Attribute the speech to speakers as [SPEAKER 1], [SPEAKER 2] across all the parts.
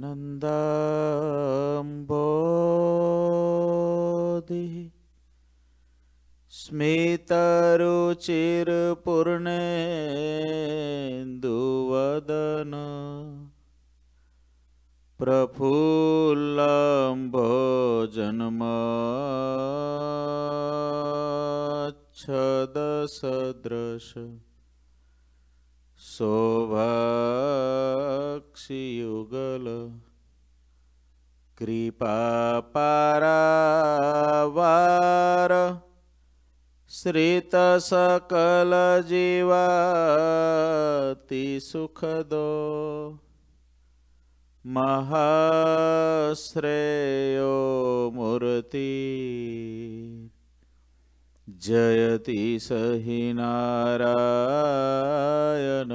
[SPEAKER 1] नन्दम्भोधिः स्मितरुचिरपूर्णेन्दुवदन प्रफुल्लम्भो जन्मच्छदसदृश કૃપાપરાવાર શ્રીત સકલ જીવાતિ સુખદો મહાશ્રેયો મૂર્તિ જયતિ સહી નારાયણ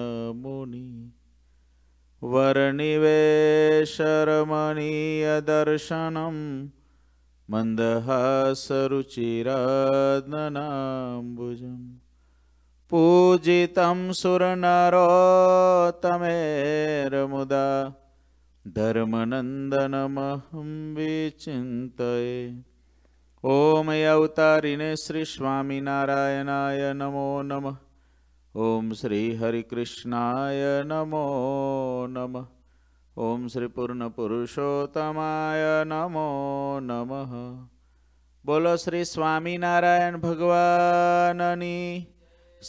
[SPEAKER 1] वरनिवेशरमणीयदर्शनं मन्दहासरुचिरनाम्बुजं पूजितं सुरनरोत्तमेरमुदा धर्मनन्दनमहं विचिन्तये ॐ अवतारिणे श्रीस्वामिनारायणाय नमो नमः ઓમ શ્રી હરિકૃષ્ણાય નમો નમ ઓમ શ્રી પૂર્ણ પુરુષોત્તમાય નમો નમ બોલો શ્રી સ્વામિનારાયણ ભગવાનની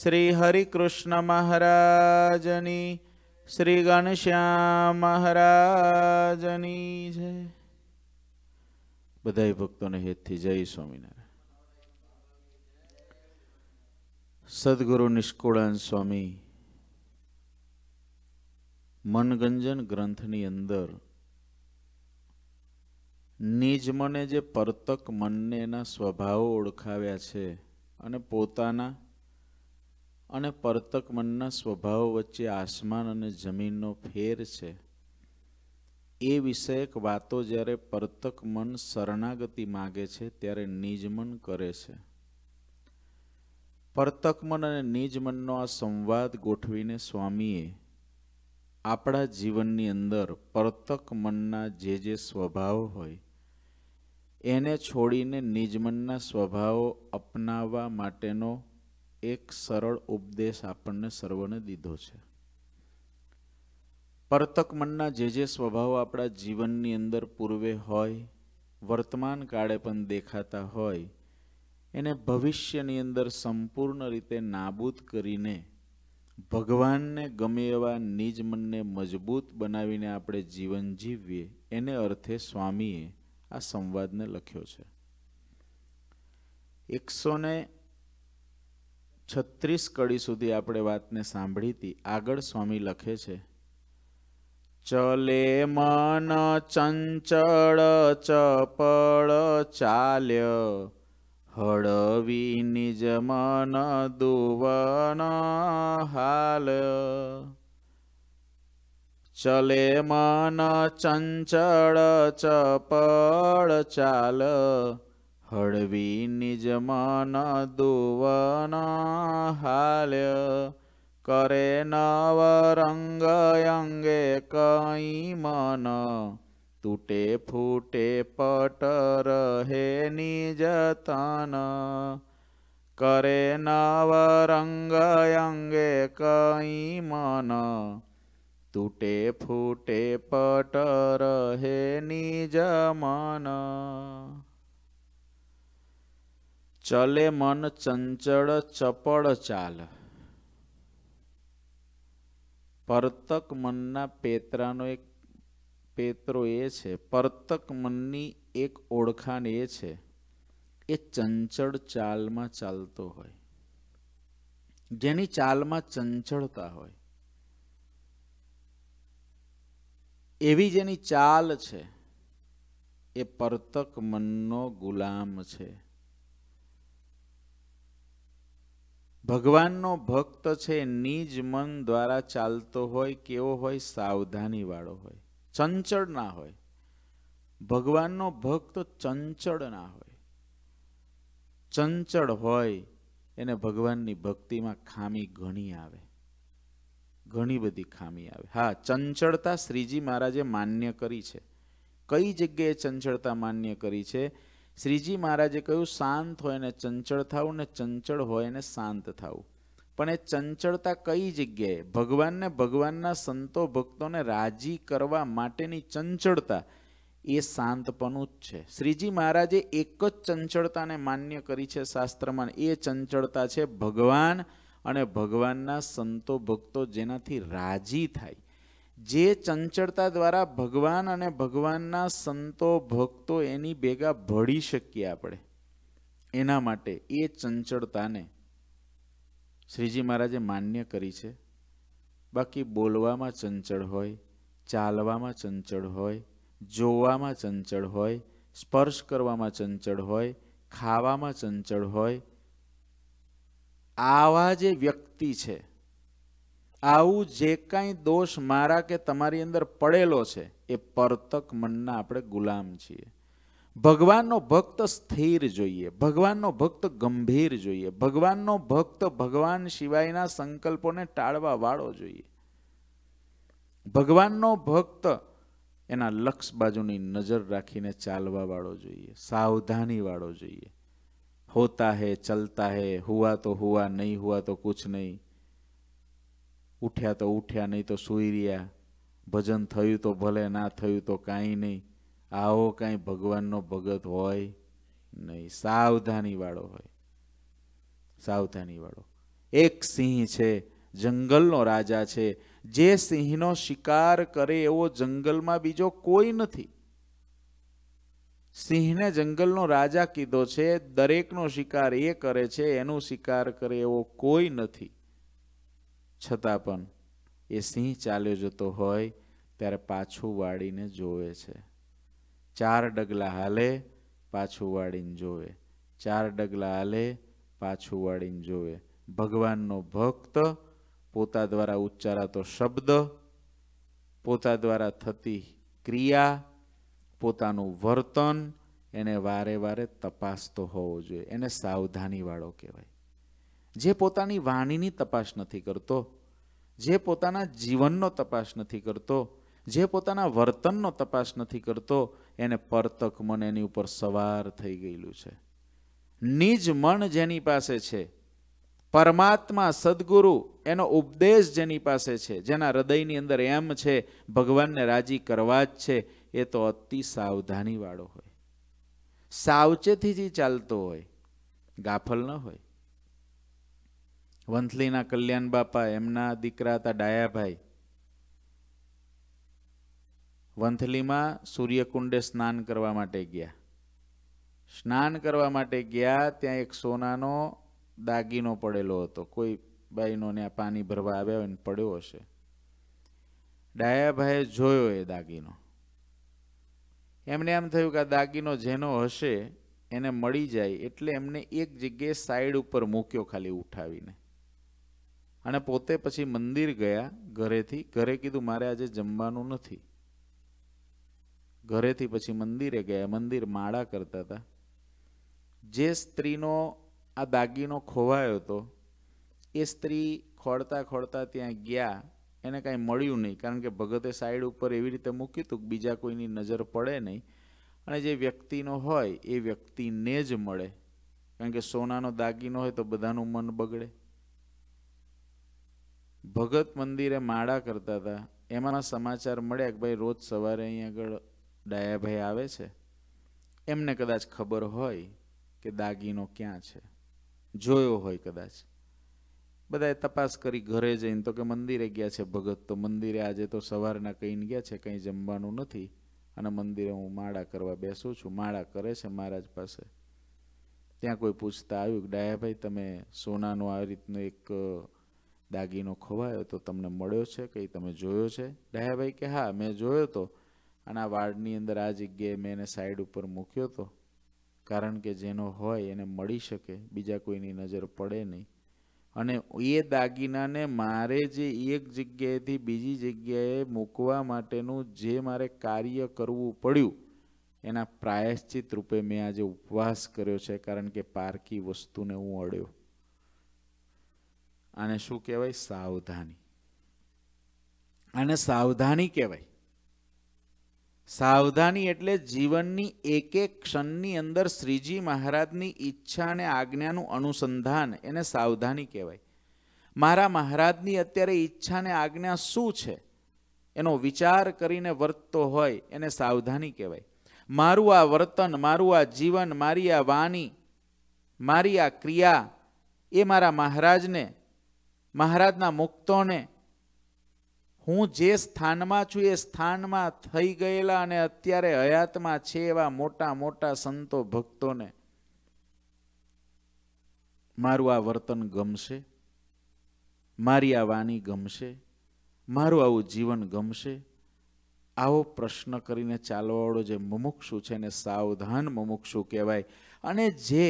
[SPEAKER 1] શ્રી હરિકૃષ્ણ મહારાજની શ્રી ઘનશ્યામ મહારાજની જય બધાય ભક્તોને હેતથી જય સ્વામિનારાયણ સદગુરુ નિષ્કુળાન સ્વામી મનગંજન ગ્રંથની અંદર નિજ મને જે પરતક મનને એના સ્વભાવો ઓળખાવ્યા છે અને પોતાના અને પરતક મનના સ્વભાવો વચ્ચે આસમાન અને જમીનનો ફેર છે એ વિષયક વાતો જ્યારે પરતક મન શરણાગતિ માગે છે ત્યારે નિજમન કરે છે પરતકમન અને નિજ મનનો આ સંવાદ ગોઠવીને સ્વામીએ આપણા જીવનની અંદર પરતક મનના જે જે સ્વભાવ હોય એને છોડીને નિજમનના સ્વભાવો અપનાવવા માટેનો એક સરળ ઉપદેશ આપણને સર્વને દીધો છે પરતક મનના જે જે સ્વભાવો આપણા જીવનની અંદર પૂર્વે હોય વર્તમાન કાળે પણ દેખાતા હોય એને ભવિષ્યની અંદર સંપૂર્ણ રીતે નાબૂદ કરીને ભગવાનને ગમે એવા નિજ મનને મજબૂત બનાવીને આપણે જીવન જીવીએ એને અર્થે સ્વામીએ આ સંવાદને લખ્યો છે એકસો ને છત્રીસ કડી સુધી આપણે વાતને સાંભળી હતી આગળ સ્વામી લખે છે ચલે મન ચંચળ ચપળ ચાલ્ય હળવી નિજ મન દુવન હાલ ચલે મન ચંચળ ચપળ ચાલ હળવી નિજ મન દુવન હાલ કરે નવ રંગ અંગે કઈ મન તૂટે ફૂટે પટ રહે નિજ તન કરે નવરંગ અંગે કઈ મન તૂટે ફૂટે પટ રહે નિજ મન ચલે મન ચંચળ ચપળ ચાલ પરતક મનના પેતરાનો એક પેત્રો એ છે પરતક મનની એક ઓળખાણ એ છે એ ચંચળ ચાલમાં ચાલતો હોય જેની ચાલમાં ચંચળતા હોય એવી જેની ચાલ છે એ પરતક મનનો ગુલામ છે ભગવાનનો ભક્ત છે નિજ મન દ્વારા ચાલતો હોય કેવો હોય સાવધાની વાળો હોય ચંચળ ના હોય ભગવાનનો ભક્ત ચંચળ ના હોય ચંચળ હોય એને ભગવાનની ભક્તિમાં ખામી ઘણી આવે ઘણી બધી ખામી આવે હા ચંચળતા શ્રીજી મહારાજે માન્ય કરી છે કઈ જગ્યાએ ચંચળતા માન્ય કરી છે શ્રીજી મહારાજે કહ્યું શાંત હોય ને ચંચળ થાવું ને ચંચળ હોય ને શાંત થાવું પણ એ ચંચળતા કઈ જગ્યાએ ભગવાનને ભગવાનના સંતો ભક્તોને રાજી કરવા માટેની ચંચળતા એ શાંતપણું જ છે શ્રીજી મહારાજે એક જ ચંચળતાને માન્ય કરી છે શાસ્ત્રમાં એ ચંચળતા છે ભગવાન અને ભગવાનના સંતો ભક્તો જેનાથી રાજી થાય જે ચંચળતા દ્વારા ભગવાન અને ભગવાનના સંતો ભક્તો એની ભેગા ભળી શકીએ આપણે એના માટે એ ચંચળતાને શ્રીજી મહારાજે માન્ય કરી છે બાકી બોલવામાં ચંચળ હોય ચાલવામાં ચંચળ હોય જોવામાં ચંચળ હોય સ્પર્શ કરવામાં ચંચળ હોય ખાવામાં ચંચળ હોય આવા જે વ્યક્તિ છે આવું જે કાંઈ દોષ મારા કે તમારી અંદર પડેલો છે એ પરતક મનના આપણે ગુલામ છીએ ભગવાનનો ભક્ત સ્થિર જોઈએ ભગવાનનો ભક્ત ગંભીર જોઈએ ભગવાનનો ભક્ત ભગવાન સિવાયના સંકલ્પોને ટાળવા વાળો જોઈએ ભગવાનનો ભક્ત એના લક્ષ બાજુની નજર રાખીને ચાલવા વાળો જોઈએ સાવધાની વાળો જોઈએ હોતા હે ચલતા હે હુઆ તો હુઆ નહીં હુઆ તો કુછ નહીં ઉઠ્યા તો ઉઠ્યા નહીં તો સુઈ રહ્યા ભજન થયું તો ભલે ના થયું તો કાંઈ નહીં આવો કાંઈ ભગવાનનો ભગત હોય નહીં સાવધાની વાળો હોય સાવધાની વાળો એક સિંહ છે જંગલનો રાજા છે જે સિંહનો શિકાર કરે એવો જંગલમાં બીજો કોઈ નથી સિંહને જંગલનો રાજા કીધો છે દરેકનો શિકાર એ કરે છે એનું શિકાર કરે એવો કોઈ નથી છતાં પણ એ સિંહ ચાલ્યો જતો હોય ત્યારે પાછું વાળીને જોવે છે ચાર ડગલા હાલે પાછું વાળીને જોવે ચાર ડગલા હાલે પાછું વાળીને જોવે ભગવાનનો ભક્ત પોતા દ્વારા ઉચ્ચારાતો શબ્દ પોતા દ્વારા થતી ક્રિયા પોતાનું વર્તન એને વારે વારે તપાસતો હોવો જોઈએ એને સાવધાનીવાળો કહેવાય જે પોતાની વાણીની તપાસ નથી કરતો જે પોતાના જીવનનો તપાસ નથી કરતો જે પોતાના વર્તનનો તપાસ નથી કરતો એને પરતક મન એની ઉપર સવાર થઈ ગયેલું છે નિજ મન જેની પાસે છે પરમાત્મા સદગુરુ એનો ઉપદેશ જેની પાસે છે જેના હૃદયની અંદર એમ છે ભગવાનને રાજી કરવા જ છે એ તો અતિ સાવધાનીવાળો હોય સાવચેતી જ ચાલતો હોય ગાફલ ન હોય વંથલીના કલ્યાણ બાપા એમના દીકરા હતા ડાયાભાઈ વંથલીમાં સૂર્યકુંડે સ્નાન કરવા માટે ગયા સ્નાન કરવા માટે ગયા ત્યાં એક સોનાનો દાગીનો પડેલો હતો કોઈ બાઈનો ત્યાં પાણી ભરવા આવ્યા હોય પડ્યો હશે ડાયાભાઈએ જોયો એ દાગીનો એમને એમ થયું કે આ દાગીનો જેનો હશે એને મળી જાય એટલે એમને એક જગ્યાએ સાઈડ ઉપર મૂક્યો ખાલી ઉઠાવીને અને પોતે પછી મંદિર ગયા ઘરેથી ઘરે કીધું મારે આજે જમવાનું નથી ઘરેથી પછી મંદિરે ગયા મંદિર માળા કરતા હતા જે સ્ત્રીનો આ દાગીનો ખોવાયો હતો એ સ્ત્રી ખોળતા ખોળતા ત્યાં ગયા એને કાંઈ મળ્યું નહીં કારણ કે ભગતે સાઈડ ઉપર એવી રીતે મૂક્યું હતું કે બીજા કોઈની નજર પડે નહીં અને જે વ્યક્તિનો હોય એ વ્યક્તિને જ મળે કારણ કે સોનાનો દાગીનો હોય તો બધાનું મન બગડે ભગત મંદિરે માળા કરતા હતા એમાં સમાચાર મળ્યા કે ભાઈ રોજ સવારે અહીં આગળ ડાયાભાઈ આવે છે એમને કદાચ ખબર હોય કે દાગીનો ક્યાં છે જોયો હોય કદાચ બધાએ તપાસ કરી ઘરે જઈને તો કે મંદિરે ગયા છે ભગત તો મંદિરે આજે તો સવારના કહીને ગયા છે કંઈ જમવાનું નથી અને મંદિરે હું માળા કરવા બેસું છું માળા કરે છે મહારાજ પાસે ત્યાં કોઈ પૂછતા આવ્યું ડાયાભાઈ તમે સોનાનો આ રીતનો એક દાગીનો ખોવાયો તો તમને મળ્યો છે કંઈ તમે જોયો છે ડાયાભાઈ કે હા મેં જોયો તો અને આ વાડની અંદર આ જગ્યાએ મેં એને સાઈડ ઉપર મૂક્યો હતો કારણ કે જેનો હોય એને મળી શકે બીજા કોઈની નજર પડે નહીં અને એ દાગીનાને મારે જે એક જગ્યાએથી બીજી જગ્યાએ મૂકવા માટેનું જે મારે કાર્ય કરવું પડ્યું એના પ્રાયશ્ચિત રૂપે મેં આજે ઉપવાસ કર્યો છે કારણ કે પારકી વસ્તુને હું અડ્યો આને શું કહેવાય સાવધાની આને સાવધાની કહેવાય સાવધાની એટલે જીવનની એક એક ક્ષણની અંદર શ્રીજી મહારાજની ઈચ્છા અને આજ્ઞાનું અનુસંધાન એને સાવધાની કહેવાય મારા મહારાજની અત્યારે ઈચ્છાને આજ્ઞા શું છે એનો વિચાર કરીને વર્તતો હોય એને સાવધાની કહેવાય મારું આ વર્તન મારું આ જીવન મારી આ વાણી મારી આ ક્રિયા એ મારા મહારાજને મહારાજના મુક્તોને હું જે સ્થાનમાં છું એ સ્થાનમાં થઈ ગયેલા અને અત્યારે હયાતમાં છે એવા મોટા મોટા સંતો ભક્તોને મારું આ વર્તન ગમશે મારી આ વાણી ગમશે મારું આવું જીવન ગમશે આવો પ્રશ્ન કરીને ચાલવાવાળો જે મુમુક્ષુ છે એને સાવધાન મુમુક્ષુ કહેવાય અને જે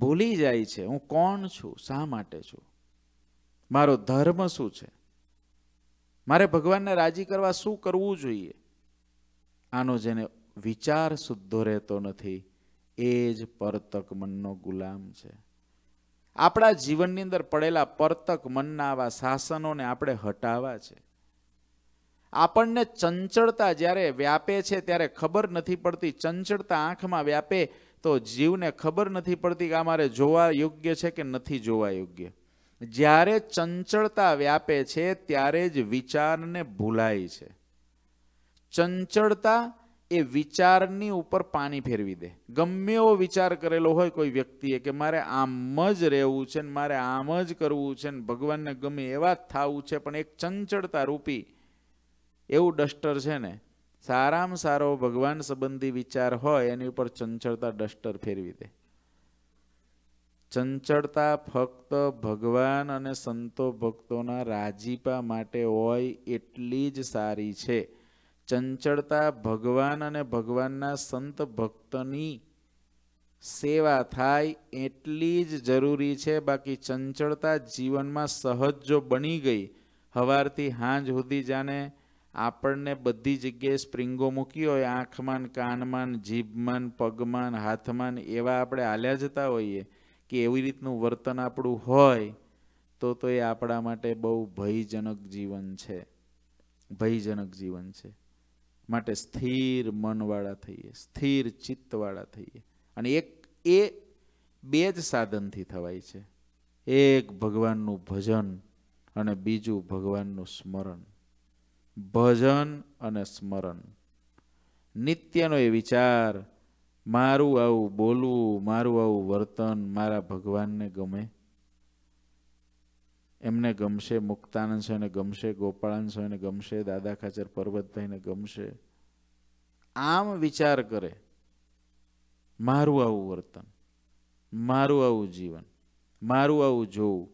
[SPEAKER 1] ભૂલી જાય છે હું કોણ છું શા માટે છું મારો ધર્મ શું છે મારે ભગવાનને રાજી કરવા શું કરવું જોઈએ આનો જેને વિચાર શુદ્ધો રહેતો નથી એ જ પરતક મનનો ગુલામ છે આપણા જીવનની અંદર પડેલા પરતક મનના આવા શાસનોને આપણે હટાવવા છે આપણને ચંચળતા જ્યારે વ્યાપે છે ત્યારે ખબર નથી પડતી ચંચળતા આંખમાં વ્યાપે તો જીવને ખબર નથી પડતી કે અમારે જોવા યોગ્ય છે કે નથી જોવા યોગ્ય જ્યારે ચંચળતા વ્યાપે છે ત્યારે જ વિચારને ભૂલાય છે ચંચળતા એ વિચારની ઉપર પાણી ફેરવી દે ગમે એવો વિચાર કરેલો હોય કોઈ વ્યક્તિએ કે મારે આમ જ રહેવું છે ને મારે આમ જ કરવું છે ને ભગવાનને ગમે એવા જ થવું છે પણ એક ચંચળતા રૂપી એવું ડસ્ટર છે ને સારામાં સારો ભગવાન સંબંધી વિચાર હોય એની ઉપર ચંચળતા ડસ્ટર ફેરવી દે ચંચળતા ફક્ત ભગવાન અને સંતો ભક્તોના રાજીપા માટે હોય એટલી જ સારી છે ચંચળતા ભગવાન અને ભગવાનના સંત ભક્તની સેવા થાય એટલી જ જરૂરી છે બાકી ચંચળતા જીવનમાં સહજ જો બની ગઈ હવારથી હાંજ સુધી જાને આપણને બધી જગ્યાએ સ્પ્રિંગો મૂકી હોય આંખમાં કાનમાં જીભમાં પગમાં હાથમાં એવા આપણે હાલ્યા જતા હોઈએ કે એવી રીતનું વર્તન આપણું હોય તો તો એ આપણા માટે બહુ ભયજનક જીવન છે ભયજનક જીવન છે માટે સ્થિર મનવાળા થઈએ સ્થિર ચિત્તવાળા થઈએ અને એક એ બે જ સાધનથી થવાય છે એક ભગવાનનું ભજન અને બીજું ભગવાનનું સ્મરણ ભજન અને સ્મરણ નિત્યનો એ વિચાર મારું આવું બોલવું મારું આવું વર્તન મારા ભગવાનને ગમે એમને ગમશે મુક્તાનંદ સ્વામીને ગમશે ગોપાળાનંદ સ્વામીને ગમશે દાદા ખાચર પર્વતભાઈને ગમશે આમ વિચાર કરે મારું આવું વર્તન મારું આવું જીવન મારું આવું જોવું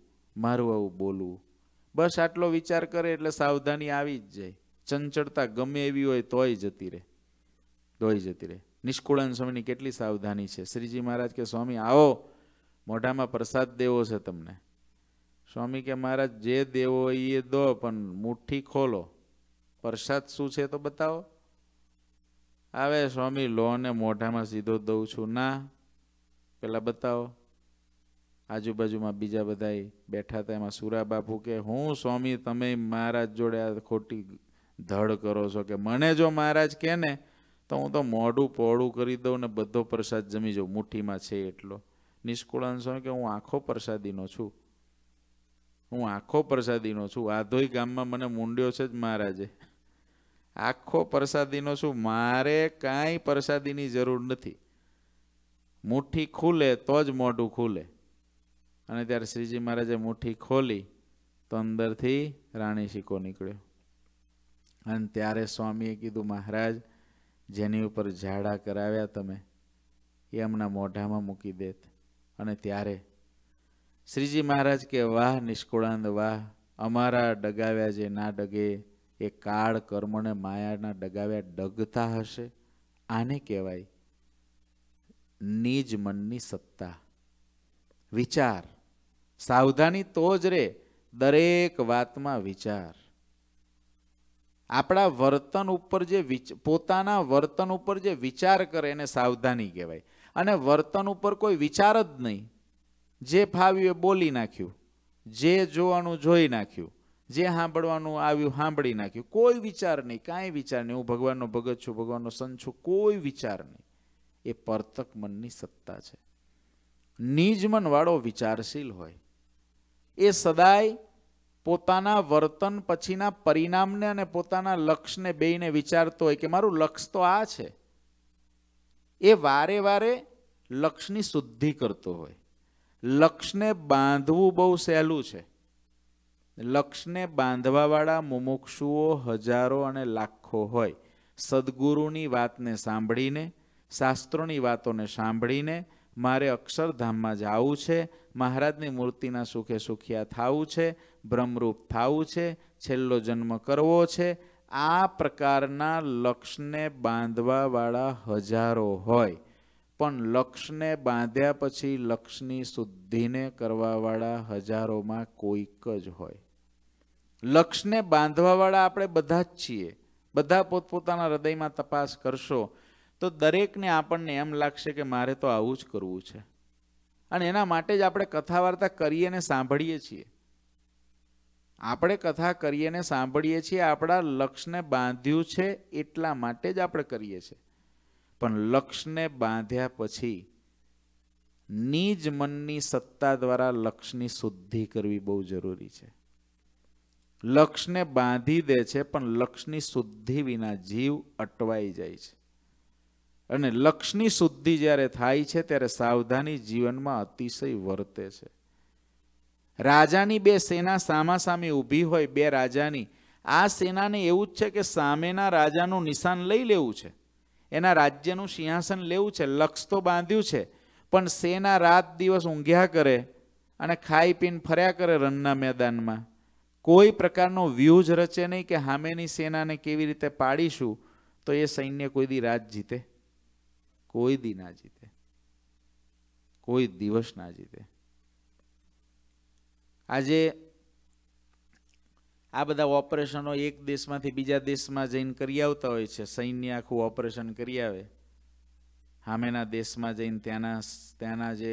[SPEAKER 1] મારું આવું બોલવું બસ આટલો વિચાર કરે એટલે સાવધાની આવી જ જાય ચંચળતા ગમે એવી હોય તોય જતી રહે તોય જતી રહે નિષ્કુળાન સ્વામીની કેટલી સાવધાની છે શ્રીજી મહારાજ કે સ્વામી આવો મોઢામાં પ્રસાદ દેવો છે તમને સ્વામી કે મહારાજ જે દેવો એ દો પણ મુઠ્ઠી ખોલો પ્રસાદ શું છે તો બતાવો આવે સ્વામી લો ને મોઢામાં સીધો દઉં છું ના પેલા બતાવો આજુબાજુમાં બીજા બધા બેઠા હતા એમાં સુરા બાપુ કે હું સ્વામી તમે મહારાજ જોડે આ ખોટી ધડ કરો છો કે મને જો મહારાજ કે ને તો હું તો મોઢું પહોળું કરી દઉં ને બધો પ્રસાદ જમી જાઉં મુઠ્ઠીમાં છે એટલો નિષ્કુળાન સ્વામી કે હું આખો પ્રસાદીનો છું હું આખો પ્રસાદીનો છું આધોઈ ગામમાં મને મૂંડ્યો છે જ મહારાજે આખો પ્રસાદીનો છું મારે કાંઈ પ્રસાદીની જરૂર નથી મુઠ્ઠી ખુલે તો જ મોઢું ખુલે અને ત્યારે શ્રીજી મહારાજે મુઠ્ઠી ખોલી તો અંદરથી રાણી શીકો નીકળ્યો અને ત્યારે સ્વામીએ કીધું મહારાજ જેની ઉપર ઝાડા કરાવ્યા તમે એ એમના મોઢામાં મૂકી દેત અને ત્યારે શ્રીજી મહારાજ કે વાહ નિષ્કુળાંદ વાહ અમારા ડગાવ્યા જે ના ડગે એ કાળ કર્મને માયાના ડગાવ્યા ડગતા હશે આને કહેવાય નિજ મનની સત્તા વિચાર સાવધાની તો જ રે દરેક વાતમાં વિચાર આપણા વર્તન ઉપર જે પોતાના વર્તન ઉપર જે વિચાર કરે એને સાવધાની કહેવાય અને વર્તન ઉપર કોઈ વિચાર જ નહીં જે ફાવ્યું એ બોલી નાખ્યું જે જોવાનું જોઈ નાખ્યું જે સાંભળવાનું આવ્યું સાંભળી નાખ્યું કોઈ વિચાર નહીં કાંઈ વિચાર નહીં હું ભગવાનનો ભગત છું ભગવાનનો સંત છું કોઈ વિચાર નહીં એ પરતક મનની સત્તા છે નિજ મનવાળો વિચારશીલ હોય એ સદાય પોતાના વર્તન પછીના પરિણામને અને પોતાના લક્ષ્યને બેઈને વિચારતો હોય કે મારું લક્ષ તો આ છે એ વારે વારે લક્ષ્યની શુદ્ધિ કરતો હોય લક્ષ્યને બાંધવું બહુ સહેલું છે લક્ષ્યને બાંધવાવાળા મુમુક્ષુઓ હજારો અને લાખો હોય સદગુરુની વાતને સાંભળીને શાસ્ત્રોની વાતોને સાંભળીને મારે અક્ષરધામમાં જવું છે મહારાજની મૂર્તિના સુખે સુખિયા થવું છે બ્રહ્મરૂપ થવું છે છેલ્લો જન્મ કરવો છે આ પ્રકારના લક્ષને બાંધવાવાળા હજારો હોય પણ લક્ષને બાંધ્યા પછી લક્ષની શુદ્ધિને કરવાવાળા હજારોમાં કોઈક જ હોય લક્ષને બાંધવાવાળા આપણે બધા જ છીએ બધા પોતપોતાના હૃદયમાં તપાસ કરશો તો દરેકને આપણને એમ લાગશે કે મારે તો આવું જ કરવું છે અને એના માટે જ આપણે કથા વાર્તા કરીએ અને સાંભળીએ છીએ આપણે કથા કરીએ સાંભળીએ છીએ આપણા લક્ષને બાંધ્યું છે એટલા માટે જ આપણે કરીએ છીએ પણ લક્ષને બાંધ્યા પછી નીજ મનની સત્તા દ્વારા લક્ષની શુદ્ધિ કરવી બહુ જરૂરી છે લક્ષને બાંધી દે છે પણ લક્ષની શુદ્ધિ વિના જીવ અટવાઈ જાય છે અને લક્ષની શુદ્ધિ જ્યારે થાય છે ત્યારે સાવધાની જીવનમાં અતિશય વર્તે છે રાજાની બે સેના સામા સામે ઊભી હોય બે રાજાની આ સેનાને એવું જ છે કે સામેના રાજાનું નિશાન લઈ લેવું છે એના રાજ્યનું સિંહાસન લેવું છે લક્ષ તો બાંધ્યું છે પણ સેના રાત દિવસ ઊંઘ્યા કરે અને ખાઈ પીને ફર્યા કરે રનના મેદાનમાં કોઈ પ્રકારનો વ્યૂ જ રચે નહીં કે સામેની સેનાને કેવી રીતે પાડીશું તો એ સૈન્ય કોઈ દી રાત જીતે કોઈ દી ના જીતે કોઈ દિવસ ના જીતે આજે આ બધા ઓપરેશનો એક દેશમાંથી બીજા દેશમાં જઈને કરી આવતા હોય છે સૈન્ય આખું ઓપરેશન કરી આવે સામેના દેશમાં જઈને ત્યાંના ત્યાંના જે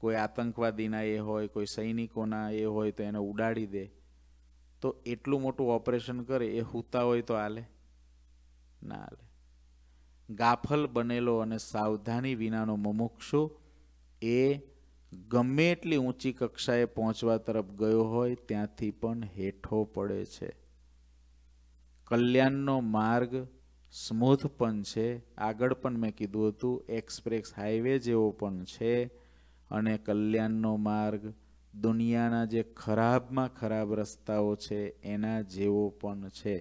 [SPEAKER 1] કોઈ આતંકવાદીના એ હોય કોઈ સૈનિકોના એ હોય તો એને ઉડાડી દે તો એટલું મોટું ઓપરેશન કરે એ હૂતા હોય તો હાલે ના હાલે ગાફલ બનેલો અને સાવધાની વિનાનો મુમુક્ષુ એ ગમે એટલી ઊંચી કક્ષાએ પહોંચવા તરફ ગયો હોય ત્યાંથી પણ હેઠો પડે છે કલ્યાણનો માર્ગ સ્મૂથ પણ છે આગળ પણ મેં કીધું હતું એક્સપ્રેસ હાઈવે જેવો પણ છે અને કલ્યાણનો માર્ગ દુનિયાના જે ખરાબમાં ખરાબ રસ્તાઓ છે એના જેવો પણ છે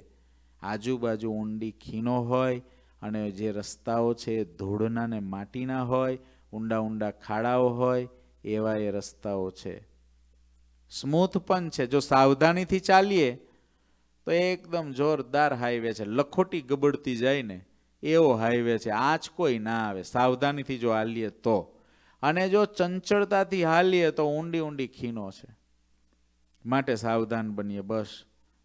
[SPEAKER 1] આજુબાજુ ઊંડી ખીણો હોય અને જે રસ્તાઓ છે ધૂળના ને માટીના હોય ઊંડા ઊંડા ખાડાઓ હોય એવા એ રસ્તાઓ છે સ્મૂથ પણ છે જો સાવધાનીથી ચાલીએ તો એકદમ જોરદાર હાઈવે છે લખોટી ગબડતી જાય ને એવો હાઈવે છે આંચ કોઈ ના આવે સાવધાનીથી જો હાલીએ તો અને જો ચંચળતાથી હાલીએ તો ઊંડી ઊંડી ખીનો છે માટે સાવધાન બનીએ બસ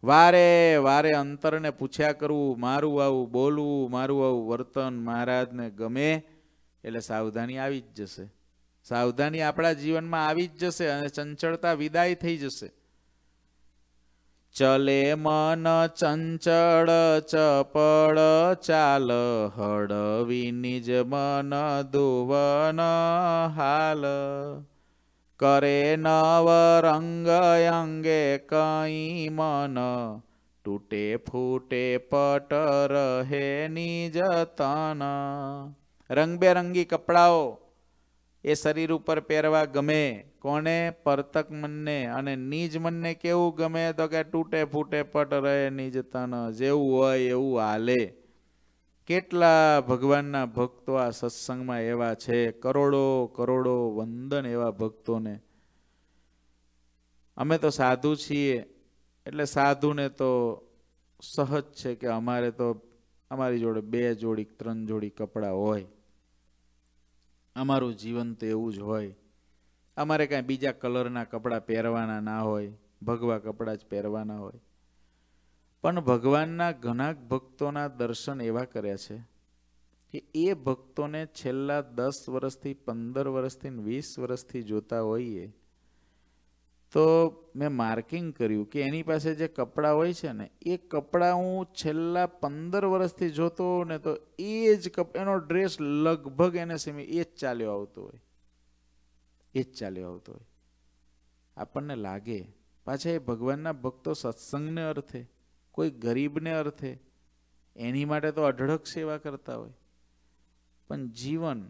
[SPEAKER 1] વારે વારે અંતરને પૂછ્યા કરવું મારું આવું બોલવું મારું આવું વર્તન મહારાજને ગમે એટલે સાવધાની આવી જ જશે સાવધાની આપણા જીવનમાં આવી જ જશે અને ચંચળતા વિદાય થઈ જશે ચલે મન ચંચળ ચપળ ચાલ હડવી નિજ મન દુવન હાલ કરે નવ રંગ અંગે કઈ મન તૂટે ફૂટે પટ રહે નિજ તન રંગબેરંગી કપડાઓ એ શરીર ઉપર પહેરવા ગમે કોને પરતક મનને અને નીજ મનને કેવું ગમે તો કે તૂટે ફૂટે પટ રહે નિજ તન જેવું હોય એવું હાલે કેટલા ભગવાનના ભક્તો આ સત્સંગમાં એવા છે કરોડો કરોડો વંદન એવા ભક્તોને અમે તો સાધુ છીએ એટલે સાધુને તો સહજ છે કે અમારે તો અમારી જોડે બે જોડી ત્રણ જોડી કપડાં હોય અમારું જીવન તો એવું જ હોય અમારે કાંઈ બીજા કલરના કપડાં પહેરવાના ના હોય ભગવા કપડાં જ પહેરવાના હોય પણ ભગવાનના ઘણા ભક્તોના દર્શન એવા કર્યા છે કે એ ભક્તોને છેલ્લા દસ વર્ષથી પંદર વર્ષથી વીસ વર્ષથી જોતા હોઈએ તો મેં માર્કિંગ કર્યું કે એની પાસે જે કપડાં હોય છે ને એ કપડાં હું છેલ્લા પંદર વર્ષથી જોતો ને તો એ જ કપ એનો ડ્રેસ લગભગ એને સેમી એ જ ચાલ્યો આવતો હોય એ જ ચાલ્યો આવતો હોય આપણને લાગે પાછા એ ભગવાનના ભક્તો સત્સંગને અર્થે કોઈ ગરીબને અર્થે એની માટે તો અઢળક સેવા કરતા હોય પણ જીવન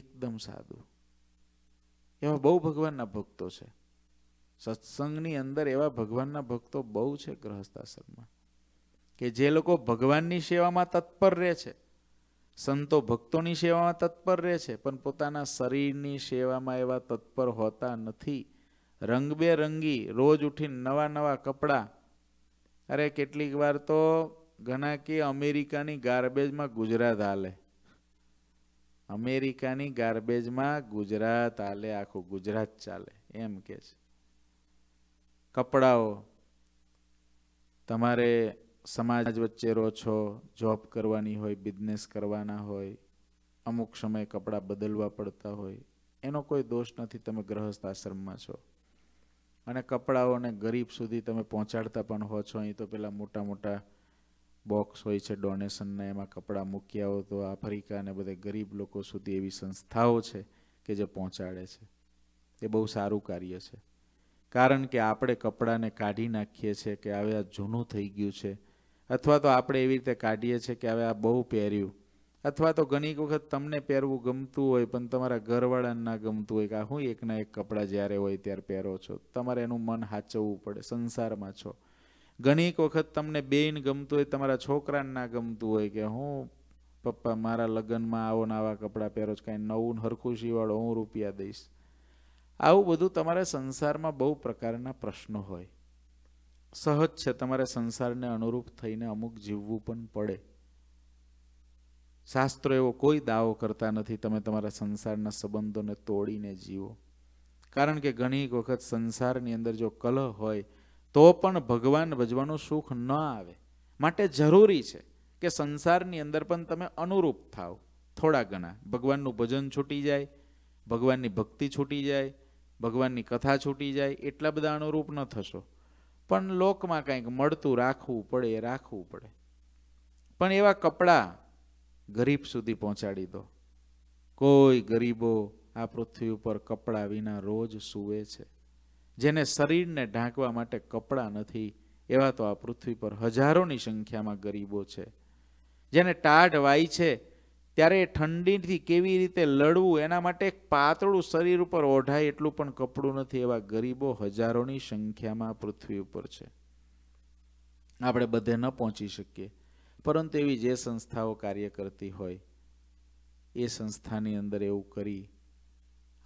[SPEAKER 1] એકદમ સાદું એવા બહુ ભગવાનના ભક્તો છે સત્સંગની અંદર એવા ભગવાનના ભક્તો બહુ છે ગ્રહસ્થાશ્રમમાં કે જે લોકો ભગવાનની સેવામાં તત્પર રહે છે સંતો ભક્તોની સેવામાં તત્પર રહે છે પણ પોતાના શરીરની સેવામાં એવા તત્પર હોતા નથી રંગબેરંગી રોજ ઉઠીને નવા નવા કપડાં અરે કેટલીક વાર તો ઘણા કે અમેરિકાની ગાર્બેજમાં ગુજરાત હાલે અમેરિકાની ગાર્બેજમાં ગુજરાત હાલે આખું ગુજરાત ચાલે એમ કે છે કપડાઓ તમારે સમાજ વચ્ચે રહો છો જોબ કરવાની હોય બિઝનેસ કરવાના હોય અમુક સમયે કપડાં બદલવા પડતા હોય એનો કોઈ દોષ નથી તમે ગ્રહસ્થ આશ્રમમાં છો અને કપડાઓને ગરીબ સુધી તમે પહોંચાડતા પણ હો છો અહીં તો પેલા મોટા મોટા બોક્સ હોય છે ડોનેશનના એમાં કપડાં મૂક્યા હો તો આફ્રિકા અને બધે ગરીબ લોકો સુધી એવી સંસ્થાઓ છે કે જે પહોંચાડે છે એ બહુ સારું કાર્ય છે કારણ કે આપણે કપડાને કાઢી નાખીએ છીએ કે હવે આ જૂનું થઈ ગયું છે અથવા તો આપણે એવી રીતે કાઢીએ છીએ કે હવે આ બહુ પહેર્યું અથવા તો ઘણી વખત તમને પહેરવું ગમતું હોય પણ તમારા ઘરવાળાને ના ગમતું હોય કે આ હું એકના એક કપડાં જ્યારે હોય ત્યારે પહેરો છો તમારે એનું મન હાચવવું પડે સંસારમાં છો ઘણીક વખત તમને બેન ગમતું હોય તમારા છોકરાને ના ગમતું હોય કે હું પપ્પા મારા લગ્નમાં આવો ને આવા કપડાં પહેરો છો કાંઈ નવું હરખું શિવાળો હું રૂપિયા દઈશ આવું બધું તમારે સંસારમાં બહુ પ્રકારના પ્રશ્નો હોય સહજ છે તમારે સંસારને અનુરૂપ થઈને અમુક જીવવું પણ પડે શાસ્ત્રો એવો કોઈ દાવો કરતા નથી તમે તમારા સંસારના સંબંધોને તોડીને જીવો કારણ કે ઘણી વખત સંસારની અંદર જો કલહ હોય તો પણ ભગવાન ભજવાનું સુખ ન આવે માટે જરૂરી છે કે સંસારની અંદર પણ તમે અનુરૂપ થાઓ થોડા ઘણા ભગવાનનું ભજન છૂટી જાય ભગવાનની ભક્તિ છૂટી જાય ભગવાનની કથા છૂટી જાય એટલા બધા અનુરૂપ ન થશો પણ લોકમાં કંઈક મળતું રાખવું પડે એ રાખવું પડે પણ એવા કપડાં ગરીબ સુધી પહોંચાડી દો કોઈ ગરીબો આ પૃથ્વી ઉપર કપડાં વિના રોજ સૂવે છે જેને શરીરને ઢાંકવા માટે કપડાં નથી એવા તો આ પૃથ્વી પર હજારોની સંખ્યામાં ગરીબો છે જેને ટાઢ વાય છે ત્યારે ઠંડીથી કેવી રીતે લડવું એના માટે એક પાતળું શરીર ઉપર ઓઢાય એટલું પણ કપડું નથી એવા ગરીબો હજારોની સંખ્યામાં પૃથ્વી ઉપર છે આપણે બધે ન પહોંચી શકીએ પરંતુ એવી જે સંસ્થાઓ કાર્ય કરતી હોય એ સંસ્થાની અંદર એવું કરી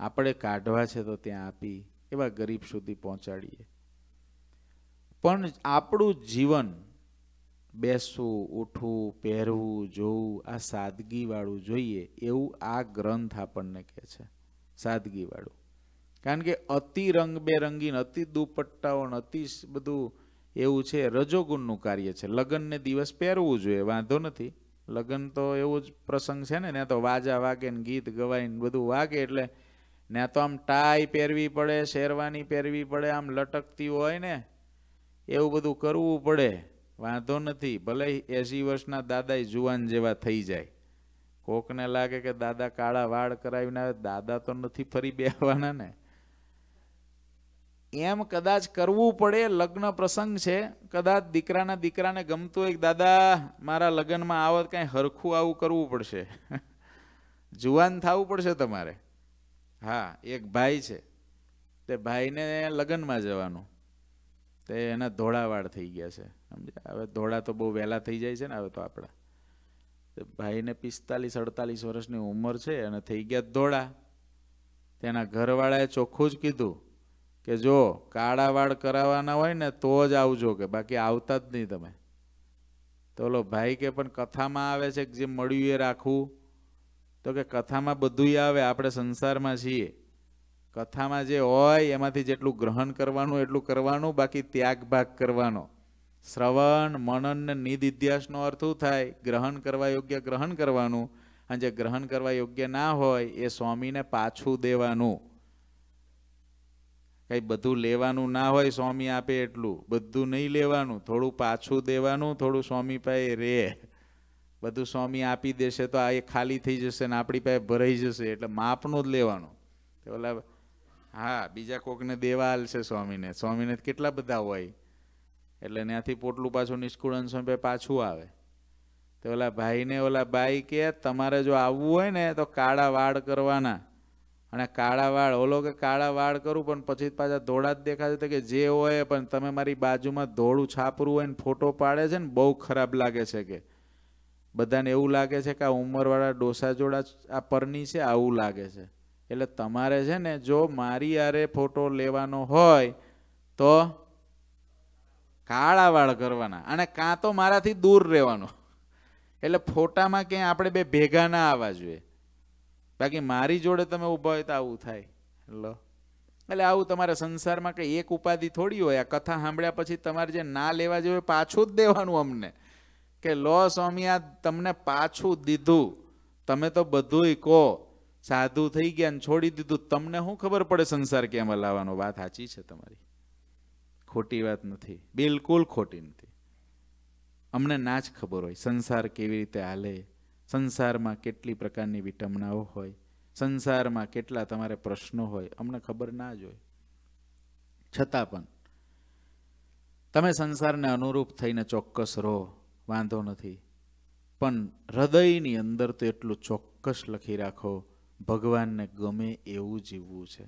[SPEAKER 1] આપણે કાઢવા છે તો ત્યાં આપી એવા ગરીબ સુધી પહોંચાડીએ પણ આપણું જીવન બેસવું ઉઠવું પહેરવું જોવું આ સાદગીવાળું જોઈએ એવું આ ગ્રંથ આપણને કહે છે સાદગીવાળું કારણ કે અતિ રંગબેરંગીન અતિ દુપટ્ટાઓ અતિ બધું એવું છે રજોગુણનું કાર્ય છે લગ્નને દિવસ પહેરવું જોઈએ વાંધો નથી લગ્ન તો એવો જ પ્રસંગ છે ને ત્યાં તો વાજા વાગે ને ગીત ગવાય ને બધું વાગે એટલે ત્યાં તો આમ ટાઈ પહેરવી પડે શેરવાની પહેરવી પડે આમ લટકતી હોય ને એવું બધું કરવું પડે વાંધો નથી ભલે એસી વર્ષના દાદા જુવાન જેવા થઈ જાય કોકને લાગે કે દાદા કાળા વાળ કરાવીને આવે દાદા તો નથી ફરી બેહવાના ને એમ કદાચ કરવું પડે લગ્ન પ્રસંગ છે કદાચ દીકરાના દીકરાને ગમતું હોય દાદા મારા લગ્નમાં આવત કાંઈ હરખું આવું કરવું પડશે જુવાન થવું પડશે તમારે હા એક ભાઈ છે તે ભાઈને લગ્નમાં જવાનું તે એના ધોળાવાળ થઈ ગયા છે સમજ્યા હવે ધોળા તો બહુ વહેલા થઈ જાય છે ને હવે તો આપણા ભાઈને પિસ્તાલીસ અડતાલીસ વર્ષની ઉંમર છે અને થઈ ગયા ધોળા તેના ઘરવાળાએ ચોખ્ખું જ કીધું કે જો કાળા વાળ કરાવવાના હોય ને તો જ આવજો કે બાકી આવતા જ નહીં તમે તો ઓલો ભાઈ કે પણ કથામાં આવે છે કે જે મળ્યું એ રાખવું તો કે કથામાં બધું આવે આપણે સંસારમાં છીએ કથામાં જે હોય એમાંથી જેટલું ગ્રહણ કરવાનું એટલું કરવાનું બાકી ત્યાગ ભાગ કરવાનો શ્રવણ મનન ને નિદિધ્યાસનો અર્થ શું થાય ગ્રહણ કરવા યોગ્ય ગ્રહણ કરવાનું અને જે ગ્રહણ કરવા યોગ્ય ના હોય એ સ્વામીને પાછું દેવાનું કંઈ બધું લેવાનું ના હોય સ્વામી આપે એટલું બધું નહીં લેવાનું થોડું પાછું દેવાનું થોડું સ્વામી પાસે રે બધું સ્વામી આપી દેશે તો આ એ ખાલી થઈ જશે ને આપણી પાસે ભરાઈ જશે એટલે માપનું જ લેવાનું ઓલા હા બીજા કોકને દેવા હાલશે સ્વામીને સ્વામીને કેટલા બધા હોય એટલે ત્યાંથી પોટલું પાછું નિષ્કુળન સ્વરૂપે પાછું આવે તો ઓલા ભાઈને ઓલા બાઈ કે તમારે જો આવવું હોય ને તો કાળા વાળ કરવાના અને કાળા વાળ ઓલો કે કાળા વાળ કરું પણ પછી પાછા ધોળા જ દેખાશે કે જે હોય પણ તમે મારી બાજુમાં ધોળું છાપરું હોય ને ફોટો પાડે છે ને બહુ ખરાબ લાગે છે કે બધાને એવું લાગે છે કે આ ઉંમરવાળા ડોસા જોડા આ પરની છે આવું લાગે છે એટલે તમારે છે ને જો મારી આરે ફોટો લેવાનો હોય તો કાળા વાળ કરવાના અને કાં તો મારાથી દૂર રહેવાનું એટલે ફોટામાં ક્યાંય આપણે બે ભેગા ના આવવા જોઈએ બાકી મારી જોડે તમે ઊભા હોય તો આવું થાય લો એટલે આવું તમારે સંસારમાં કંઈ એક ઉપાધિ થોડી હોય આ કથા સાંભળ્યા પછી તમારે જે ના લેવા જોઈએ પાછું જ દેવાનું અમને કે લો સ્વામી આ તમને પાછું દીધું તમે તો બધુંય કહો સાધુ થઈ ગયા ને છોડી દીધું તમને શું ખબર પડે સંસાર કેમ હલાવવાનો વાત સાચી છે તમારી ખોટી વાત નથી બિલકુલ ખોટી નથી અમને ના જ ખબર હોય સંસાર કેવી રીતે હાલે સંસારમાં કેટલી પ્રકારની વિટમનાઓ હોય સંસારમાં કેટલા તમારે પ્રશ્નો હોય અમને ખબર ના જ હોય છતાં પણ તમે સંસારને અનુરૂપ થઈને ચોક્કસ રહો વાંધો નથી પણ હૃદયની અંદર તો એટલું ચોક્કસ લખી રાખો ભગવાનને ગમે એવું જીવવું છે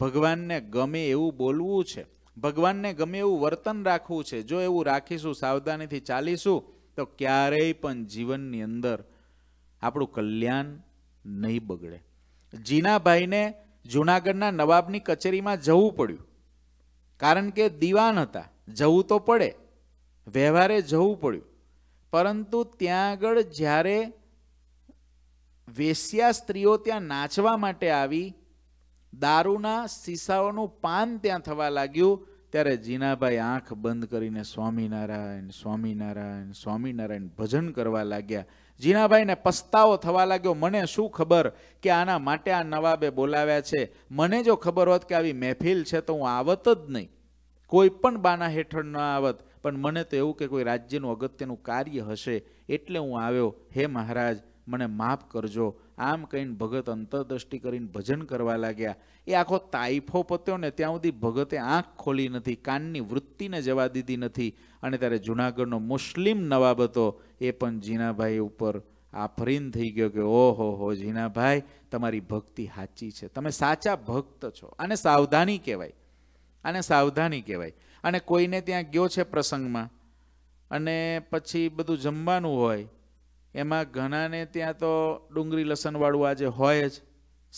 [SPEAKER 1] ભગવાનને ગમે એવું બોલવું છે ભગવાનને ગમે એવું વર્તન રાખવું છે જો એવું રાખીશું સાવધાનીથી ચાલીશું તો ક્યારેય પણ જીવનની અંદર આપણું કલ્યાણ નહીં બગડે જીનાભાઈને જુનાગઢના નવાબની કચેરીમાં જવું પડ્યું કારણ કે દિવાન હતા જવું તો પડે વ્યવહારે જવું પડ્યું પરંતુ ત્યાં આગળ જ્યારે વેશ્યા સ્ત્રીઓ ત્યાં નાચવા માટે આવી દારૂના સીસાઓનું પાન ત્યાં થવા લાગ્યું ત્યારે જીનાભાઈ આંખ બંધ કરીને સ્વામિનારાયણ સ્વામિનારાયણ સ્વામિનારાયણ ભજન કરવા લાગ્યા જીનાભાઈને પસ્તાવો થવા લાગ્યો મને શું ખબર કે આના માટે આ નવાબે બોલાવ્યા છે મને જો ખબર હોત કે આવી મહેફિલ છે તો હું આવત જ નહીં કોઈ પણ બાના હેઠળ ન આવત પણ મને તો એવું કે કોઈ રાજ્યનું અગત્યનું કાર્ય હશે એટલે હું આવ્યો હે મહારાજ મને માફ કરજો આમ કહીને ભગત અંતરદ્રષ્ટિ કરીને ભજન કરવા લાગ્યા એ આખો તાઈફો પત્યો ને ત્યાં સુધી ભગતે આંખ ખોલી નથી કાનની વૃત્તિને જવા દીધી નથી અને ત્યારે જુનાગઢનો મુસ્લિમ નવાબ હતો એ પણ જીનાભાઈ ઉપર આફરીન થઈ ગયો કે ઓહો હો જીનાભાઈ તમારી ભક્તિ સાચી છે તમે સાચા ભક્ત છો અને સાવધાની કહેવાય અને સાવધાની કહેવાય અને કોઈને ત્યાં ગયો છે પ્રસંગમાં અને પછી બધું જમવાનું હોય એમાં ઘણાને ત્યાં તો ડુંગળી લસણવાળું આજે હોય જ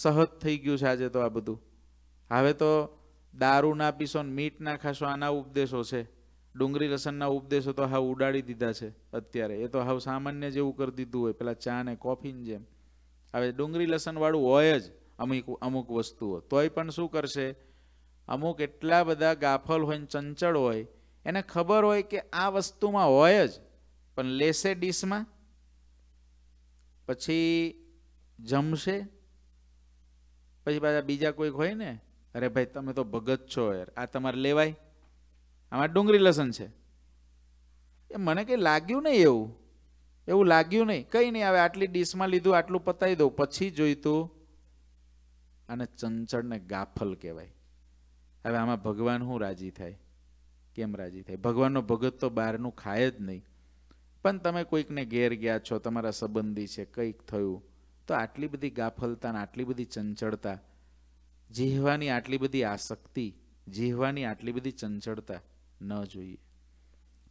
[SPEAKER 1] સહજ થઈ ગયું છે આજે તો આ બધું હવે તો દારૂ ના પીશો ને મીટ ના ખાશો આના ઉપદેશો છે ડુંગળી લસણના ઉપદેશો તો હાવ ઉડાડી દીધા છે અત્યારે એ તો હાવ સામાન્ય જેવું કરી દીધું હોય પેલા ચા ને કોફીની જેમ હવે ડુંગળી લસણવાળું હોય જ અમુક અમુક વસ્તુઓ તોય પણ શું કરશે અમુક એટલા બધા ગાફલ હોય ને ચંચળ હોય એને ખબર હોય કે આ વસ્તુમાં હોય જ પણ લેશે ડીશમાં પછી જમશે પછી પાછા બીજા કોઈક હોય ને અરે ભાઈ તમે તો ભગત છો યાર આ તમારે લેવાય આમાં ડુંગળી લસણ છે એ મને કંઈ લાગ્યું નહીં એવું એવું લાગ્યું નહીં કંઈ નહીં આવે આટલી ડીશમાં લીધું આટલું પતાવી દઉં પછી જોઈતું અને ચંચળને ગાફલ કહેવાય હવે આમાં ભગવાન શું રાજી થાય કેમ રાજી થાય ભગવાનનો ભગત તો બહારનું ખાય જ નહીં પણ તમે કોઈકને ઘેર ગયા છો તમારા સંબંધી છે કંઈક થયું તો આટલી બધી ગાફલતા આટલી બધી ચંચળતા જીહવાની આટલી બધી આસક્તિ જીહવાની આટલી બધી ચંચળતા ન જોઈએ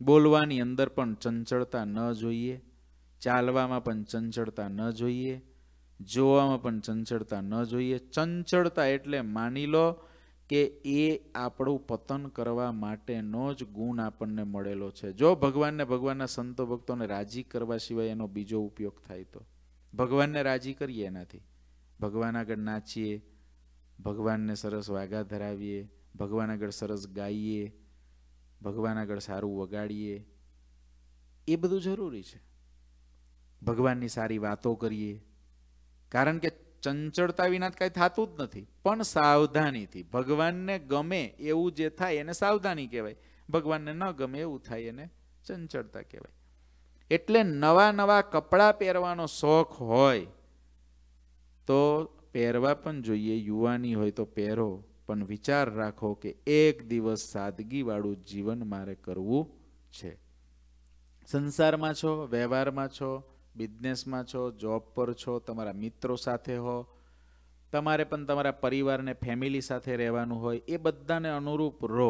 [SPEAKER 1] બોલવાની અંદર પણ ચંચળતા ન જોઈએ ચાલવામાં પણ ચંચળતા ન જોઈએ જોવામાં પણ ચંચળતા ન જોઈએ ચંચળતા એટલે માની લો કે એ આપણું પતન કરવા માટેનો જ ગુણ આપણને મળેલો છે જો ભગવાનને ભગવાનના સંતો ભક્તોને રાજી કરવા સિવાય એનો બીજો ઉપયોગ થાય તો ભગવાનને રાજી કરીએ એનાથી ભગવાન આગળ નાચીએ ભગવાનને સરસ વાગા ધરાવીએ ભગવાન આગળ સરસ ગાઈએ ભગવાન આગળ સારું વગાડીએ એ બધું જરૂરી છે ભગવાનની સારી વાતો કરીએ કારણ કે ચંચળતા વિના કાંઈ થતું જ નથી પણ સાવધાનીથી ભગવાનને ગમે એવું જે થાય એને સાવધાની કહેવાય ભગવાનને ન ગમે એવું થાય એને ચંચળતા કહેવાય એટલે નવા નવા કપડાં પહેરવાનો શોખ હોય તો પહેરવા પણ જોઈએ યુવાની હોય તો પહેરો પણ વિચાર રાખો કે એક દિવસ સાદગીવાળું જીવન મારે કરવું છે સંસારમાં છો વ્યવહારમાં છો બિઝનેસમાં છો જોબ પર છો તમારા મિત્રો સાથે હો તમારે પણ તમારા પરિવારને ફેમિલી સાથે રહેવાનું હોય એ બધાને અનુરૂપ રહો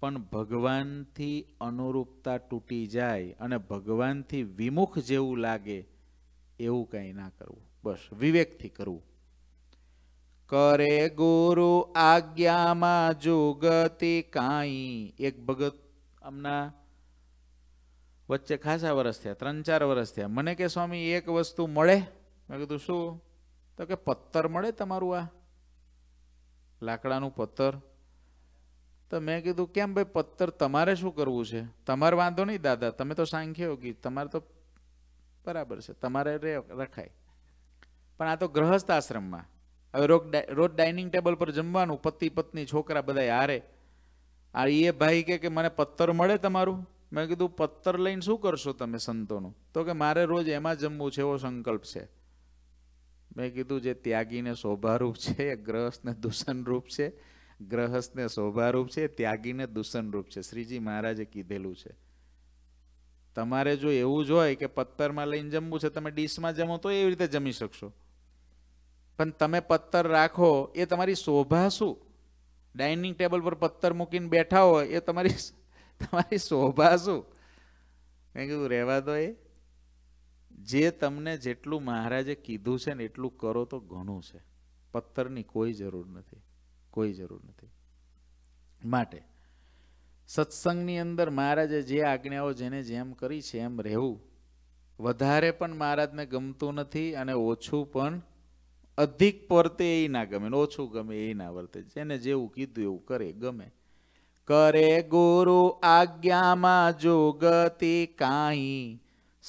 [SPEAKER 1] પણ ભગવાનથી અનુરૂપતા તૂટી જાય અને ભગવાનથી વિમુખ જેવું લાગે એવું કંઈ ના કરવું બસ વિવેકથી કરવું કરે ગુરુ આજ્ઞામાં જુગતી કાંઈ એક ભગત હમણાં વચ્ચે ખાસા વરસ થયા ત્રણ ચાર વરસ થયા મને કે સ્વામી એક વસ્તુ મળે મેં કીધું શું તો કે પથ્થર મળે તમારું આ લાકડાનું પથ્થર તો મેં કીધું કેમ ભાઈ પથ્થર તમારે શું કરવું છે તમારે વાંધો નહીં દાદા તમે તો સાંખ્યો કે તમારે તો બરાબર છે તમારે રખાય પણ આ તો ગ્રહસ્થ આશ્રમમાં હવે રોજ રોજ ડાઇનિંગ ટેબલ પર જમવાનું પતિ પત્ની છોકરા બધા હારે આ એ ભાઈ કે મને પથ્થર મળે તમારું મેં કીધું પથ્થર લઈને શું કરશો તમે સંતોનું તો કે મારે રોજ એમાં જમવું છે એવો સંકલ્પ છે મેં કીધું જે ત્યાગીને શોભારૂપ છે ગ્રહસ્થને દૂષણરૂપ છે ગ્રહસ્થને શોભારૂપ છે ત્યાગીને દૂષણરૂપ છે શ્રીજી મહારાજે કીધેલું છે તમારે જો એવું જ હોય કે પથ્થરમાં લઈને જમવું છે તમે ડીશમાં જમો તો એવી રીતે જમી શકશો પણ તમે પથ્થર રાખો એ તમારી શોભા શું ડાઇનિંગ ટેબલ પર પથ્થર મૂકીને બેઠા હોય એ તમારી તમારી શોભા શું મેં કીધું રહેવા દો એ જે તમને જેટલું મહારાજે કીધું છે ને એટલું કરો તો ઘણું છે પથ્થરની કોઈ જરૂર નથી કોઈ જરૂર નથી માટે સત્સંગની અંદર મહારાજે જે આજ્ઞાઓ જેને જેમ કરી છે એમ રહેવું વધારે પણ મહારાજને ગમતું નથી અને ઓછું પણ અધિક પરતે એ ના ગમે ઓછું ગમે એ ના વર્તે જેને જેવું કીધું એવું કરે ગમે કરે ગુરુ આજ્ઞામાં જોગતિ કાંઈ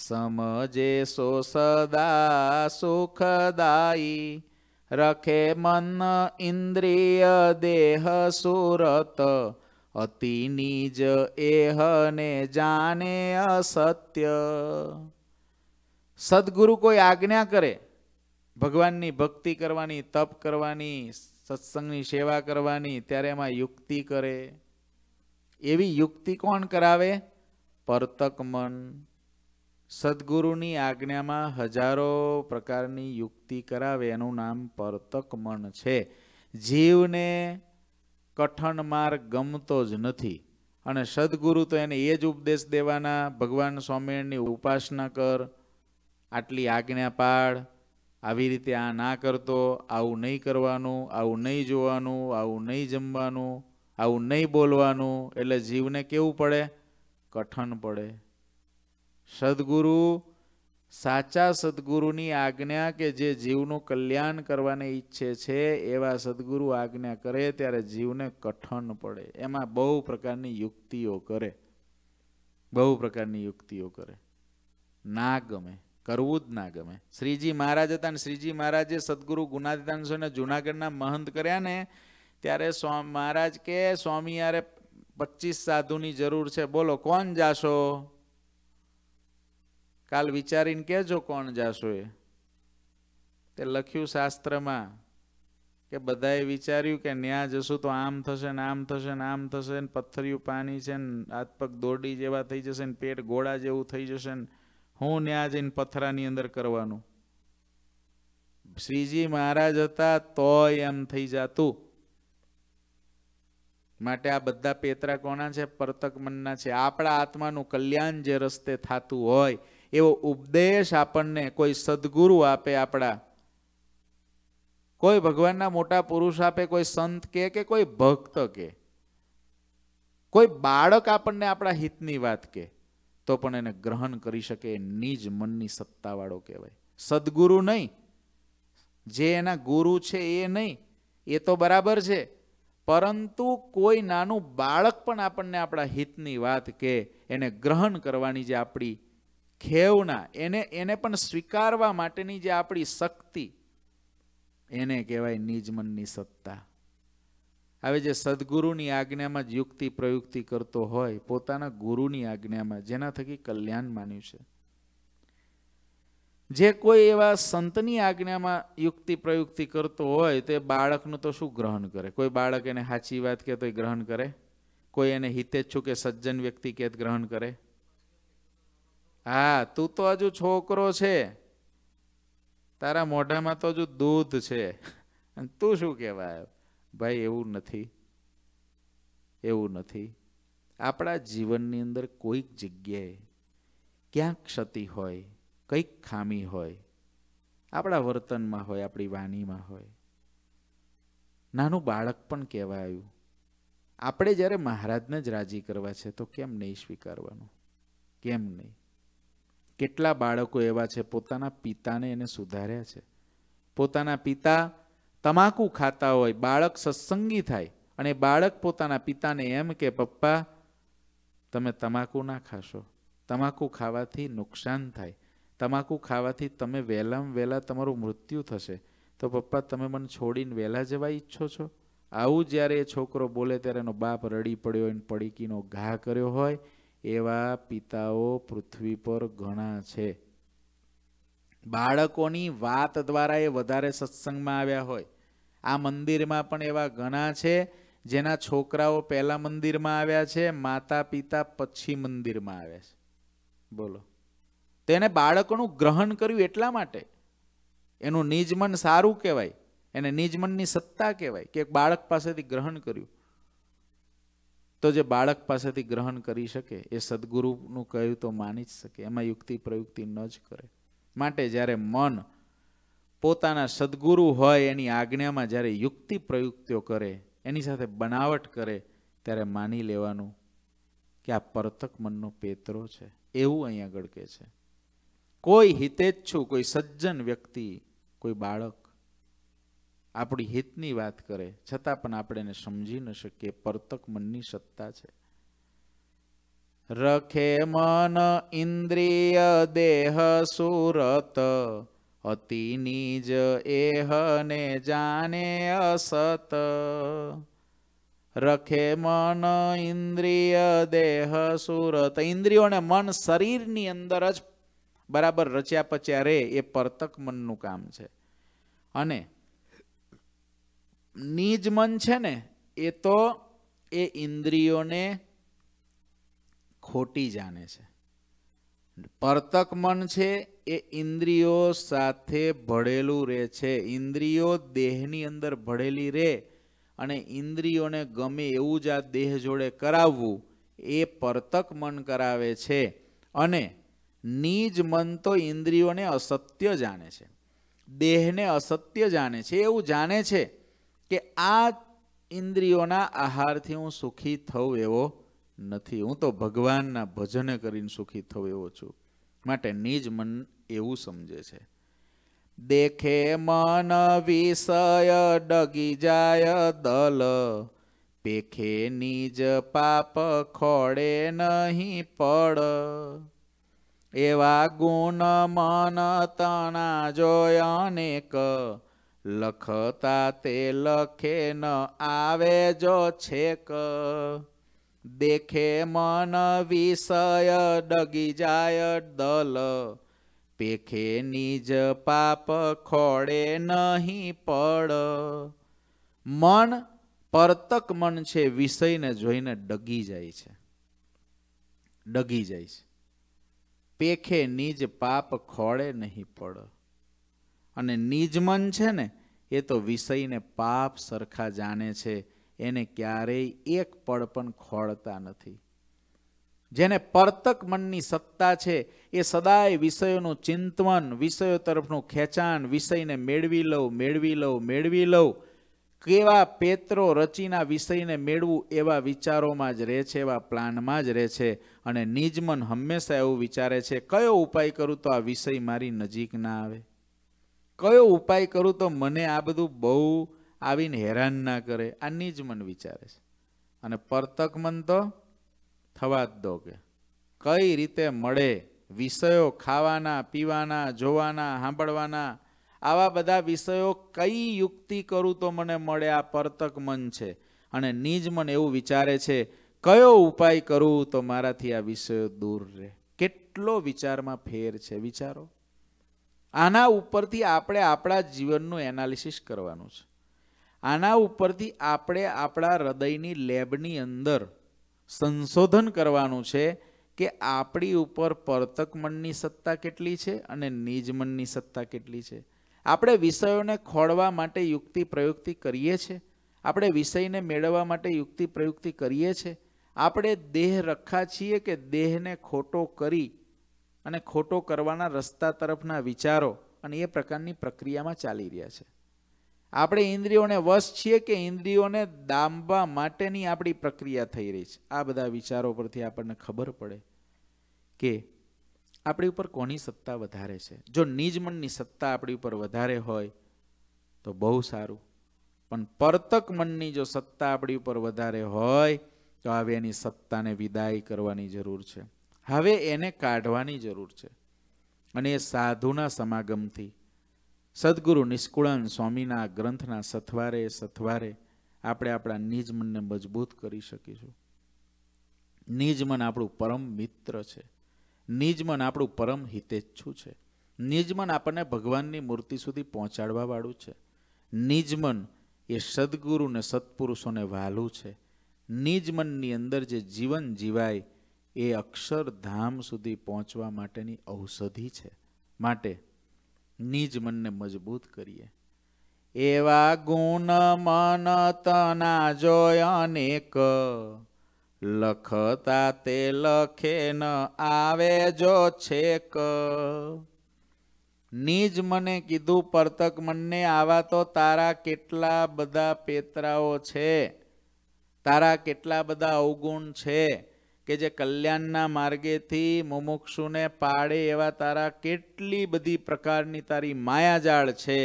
[SPEAKER 1] સમજે સો સદા સુખદાયી રખે મન ઇન્દ્રિય દેહ સુરત અતિ નિજ એહ એહને જાણે અસત્ય સદગુરુ કોઈ આજ્ઞા કરે ભગવાનની ભક્તિ કરવાની તપ કરવાની સત્સંગની સેવા કરવાની ત્યારે એમાં યુક્તિ કરે એવી યુક્તિ કોણ કરાવે પરતક મન સદગુરુની આજ્ઞામાં હજારો પ્રકારની યુક્તિ કરાવે એનું નામ પરતક મન છે જીવને કઠણ માર્ગ ગમતો જ નથી અને સદગુરુ તો એને એ જ ઉપદેશ દેવાના ભગવાન સ્વામિનારાયણની ઉપાસના કર આટલી આજ્ઞા પાડ આવી રીતે આ ના કરતો આવું નહીં કરવાનું આવું નહીં જોવાનું આવું નહીં જમવાનું આવું નહીં બોલવાનું એટલે જીવને કેવું પડે કઠણ પડે સદગુરુ સાચા સદગુરુની આજ્ઞા કે જે જીવનું કલ્યાણ કરવાને ઈચ્છે છે એવા સદગુરુ આજ્ઞા કરે ત્યારે જીવને કઠણ પડે એમાં બહુ પ્રકારની યુક્તિઓ કરે બહુ પ્રકારની યુક્તિઓ કરે ના ગમે કરવું જ ના ગમે શ્રીજી મહારાજ હતા ને શ્રીજી મહારાજે સદગુરુ ગુણાદિતાંશોને જુનાગઢના મહંત કર્યા ને ત્યારે સ્વામી મહારાજ કે સ્વામી યારે પચીસ સાધુની જરૂર છે બોલો કોણ જાશો કાલ વિચારીને કેજો કોણ જાશો એ તે લખ્યું શાસ્ત્રમાં કે બધાએ વિચાર્યું કે ન્યા જશું તો આમ થશે ને આમ થશે ને આમ થશે ને પથ્થર્યું પાણી છે ને હાથ પગ દોરડી જેવા થઈ જશે ને પેટ ગોળા જેવું થઈ જશે ને હું ન્યા જઈને પથરાની અંદર કરવાનું શ્રીજી મહારાજ હતા તોય એમ થઈ જાતું માટે આ બધા પેતરા કોના છે પરતક મનના છે આપણા આત્માનું કલ્યાણ જે રસ્તે થતું હોય એવો ઉપદેશ આપણને કોઈ સદગુરુ આપે આપણા કોઈ ભગવાનના મોટા પુરુષ આપે કોઈ સંત કે કે કોઈ ભક્ત કે કોઈ બાળક આપણને આપણા હિતની વાત કે તો પણ એને ગ્રહણ કરી શકે નિજ મનની સત્તાવાળો કહેવાય સદગુરુ નહીં જે એના ગુરુ છે એ નહીં એ તો બરાબર છે પરંતુ કોઈ નાનું બાળક પણ આપણને આપણા હિતની વાત કે એને ગ્રહણ કરવાની જે આપણી ખેવના એને એને પણ સ્વીકારવા માટેની જે આપણી શક્તિ એને કહેવાય નિજમનની સત્તા હવે જે સદગુરુની આજ્ઞામાં જ યુક્તિ પ્રયુક્તિ કરતો હોય પોતાના ગુરુની આજ્ઞામાં જેના થકી કલ્યાણ માન્યું છે જે કોઈ એવા સંતની આજ્ઞામાં યુક્તિ પ્રયુક્તિ કરતો હોય તો એ બાળકનું તો શું ગ્રહણ કરે કોઈ બાળક એને સાચી વાત કહે તો એ ગ્રહણ કરે કોઈ એને હિતેચ્છુ કે સજ્જન વ્યક્તિ કે ગ્રહણ કરે હા તું તો હજુ છોકરો છે તારા મોઢામાં તો હજુ દૂધ છે તું શું કહેવાય ભાઈ એવું નથી એવું નથી આપણા જીવનની અંદર કોઈક જગ્યાએ ક્યાંક ક્ષતિ હોય કંઈક ખામી હોય આપણા વર્તનમાં હોય આપણી વાણીમાં હોય નાનું બાળક પણ કહેવાયું આપણે જ્યારે મહારાજને જ રાજી કરવા છે તો કેમ નહીં સ્વીકારવાનું કેમ નહીં કેટલા બાળકો એવા છે પોતાના પિતાને એને સુધાર્યા છે પોતાના પિતા તમાકુ ખાતા હોય બાળક સત્સંગી થાય અને બાળક પોતાના પિતાને એમ કે પપ્પા તમે તમાકુ ના ખાશો તમાકુ ખાવાથી નુકસાન થાય તમાકુ ખાવાથી તમે વહેલામાં વહેલા તમારું મૃત્યુ થશે તો પપ્પા તમે મને છોડીને વહેલા જવા ઈચ્છો છો આવું જ્યારે એ છોકરો બોલે ત્યારે એનો બાપ રડી પડ્યો હોય પડીકીનો ઘા કર્યો હોય એવા પિતાઓ પૃથ્વી પર ઘણા છે બાળકોની વાત દ્વારા એ વધારે સત્સંગમાં આવ્યા હોય આ મંદિરમાં પણ એવા ઘણા છે જેના છોકરાઓ પહેલા મંદિરમાં આવ્યા છે માતા પિતા પછી મંદિરમાં આવ્યા છે બોલો તેને બાળકનું ગ્રહણ કર્યું એટલા માટે એનું નિજમન સારું કહેવાય એને નિજમનની સત્તા કહેવાય કે બાળક પાસેથી ગ્રહણ કર્યું તો જે બાળક પાસેથી ગ્રહણ કરી શકે એ સદગુરુનું કહ્યું તો માની જ શકે એમાં યુક્તિ પ્રયુક્તિ ન જ કરે માટે જ્યારે મન પોતાના સદગુરુ હોય એની આજ્ઞામાં જ્યારે યુક્તિ પ્રયુક્તિઓ કરે એની સાથે બનાવટ કરે ત્યારે માની લેવાનું કે આ પરતક મનનો પેતરો છે એવું અહીંયા આગળ કે છે કોઈ હિતેચ્છુ કોઈ સજ્જન વ્યક્તિ કોઈ બાળક આપણી હિતની વાત કરે છતાં પણ આપણે એને સમજી ન શકીએ પરતક મનની સત્તા છે રખે મન ઇન્દ્રિય દેહ સુરત અતિ નિજ એહ ને જાને અસત રખે મન ઇન્દ્રિય દેહ સુરત ઇન્દ્રિયો અને મન શરીરની અંદર જ બરાબર રચ્યા પચ્યા રહે એ પરતક મનનું કામ છે અને નીજ મન છે ને એ તો એ ઇન્દ્રિયોને ખોટી જાણે છે પરતક મન છે એ ઇન્દ્રિયો સાથે ભળેલું રહે છે ઇન્દ્રિયો દેહની અંદર ભળેલી રહે અને ઇન્દ્રિયોને ગમે એવું જ આ દેહ જોડે કરાવવું એ પરતક મન કરાવે છે અને નીજ મન તો ઇન્દ્રિયોને અસત્ય જાણે છે દેહને અસત્ય જાણે છે એવું જાણે છે કે આ ઇન્દ્રિયોના આહારથી હું સુખી થઉં એવો નથી હું તો ભગવાનના ભજન કરીને સુખી થઉં એવો છું માટે નિજ મન એવું સમજે છે દેખે મન વિષય ડગી જાય દલ પેખે નિજ પાપ ખોડે નહીં પડ એવા ગુણ મન તણા જોય અનેક લખતા તે લખે ન આવે જો છેક દેખે મન વિષય ડગી જાય દલ પેખે નિજ પાપ ખોડે નહીં પડ મન પરતક મન છે વિષયને જોઈને ડગી જાય છે ડગી જાય છે પેખે નિજ પાપ ખોળે નહીં પડ અને નિજમન છે ને એ તો વિષયને પાપ સરખા જાણે છે એને ક્યારેય એક પળ પણ ખોળતા નથી જેને પરતક મનની સત્તા છે એ સદાય વિષયોનું ચિંતવન વિષયો તરફનું ખેંચાણ વિષયને મેળવી લઉં મેળવી લઉં મેળવી લઉં કેવા પેત્રો રચીના વિષયને મેળવું એવા વિચારોમાં જ રહે છે એવા પ્લાનમાં જ રહે છે અને નિજમન હંમેશા એવું વિચારે છે કયો ઉપાય કરું તો આ વિષય મારી નજીક ના આવે કયો ઉપાય કરું તો મને આ બધું બહુ આવીને હેરાન ના કરે આ નિજમન વિચારે છે અને પરતક મન તો થવા જ દો કે કઈ રીતે મળે વિષયો ખાવાના પીવાના જોવાના સાંભળવાના આવા બધા વિષયો કઈ યુક્તિ કરું તો મને મળે આ પરતક મન છે અને નિજ મન એવું વિચારે છે કયો ઉપાય કરું તો મારાથી આ વિષયો દૂર રહે કેટલો વિચારમાં ફેર છે વિચારો આના ઉપરથી આપણે આપણા જીવનનું એનાલિસિસ કરવાનું છે આના ઉપરથી આપણે આપણા હૃદયની લેબની અંદર સંશોધન કરવાનું છે કે આપણી ઉપર પરતક મનની સત્તા કેટલી છે અને નિજ મનની સત્તા કેટલી છે આપણે વિષયોને ખોળવા માટે યુક્તિ પ્રયુક્તિ કરીએ છીએ આપણે વિષયને મેળવવા માટે યુક્તિ પ્રયુક્તિ કરીએ છીએ આપણે દેહ રખા છીએ કે દેહને ખોટો કરી અને ખોટો કરવાના રસ્તા તરફના વિચારો અને એ પ્રકારની પ્રક્રિયામાં ચાલી રહ્યા છે આપણે ઇન્દ્રિયોને વશ છીએ કે ઇન્દ્રિયોને દાંબવા માટેની આપણી પ્રક્રિયા થઈ રહી છે આ બધા વિચારો પરથી આપણને ખબર પડે કે આપણી ઉપર કોની સત્તા વધારે છે જો નિજ સત્તા આપણી ઉપર વધારે હોય તો બહુ સારું પણ પરતક મનની જો સત્તા આપણી ઉપર વધારે હોય તો હવે એની સત્તાને વિદાય કરવાની જરૂર છે હવે એને કાઢવાની જરૂર છે અને એ સાધુના સમાગમથી સદગુરુ નિષ્કુળાન સ્વામીના ગ્રંથના સથવારે સથવારે આપણે આપણા નિજ મનને મજબૂત કરી શકીશું નિજ મન આપણું પરમ મિત્ર છે નિજમન આપણું પરમ હિતેચ્છું છે નિજમન આપણને ભગવાનની મૂર્તિ સુધી પહોંચાડવાવાળું છે નિજમન એ સદગુરુને સત્પુરુષોને વહાલું છે નિજમનની અંદર જે જીવન જીવાય એ અક્ષરધામ સુધી પહોંચવા માટેની ઔષધિ છે માટે નિજ મનને મજબૂત કરીએ એવા ગુણ મન તના જોય અનેક લખતા તે લખે ન આવે જો છેક નીજ મને કીધું પરતક મનને આવા તો તારા કેટલા બધા પેતરાઓ છે તારા કેટલા બધા અવગુણ છે કે જે કલ્યાણના માર્ગેથી મુમુક્ષુને પાડે એવા તારા કેટલી બધી પ્રકારની તારી માયાજાળ છે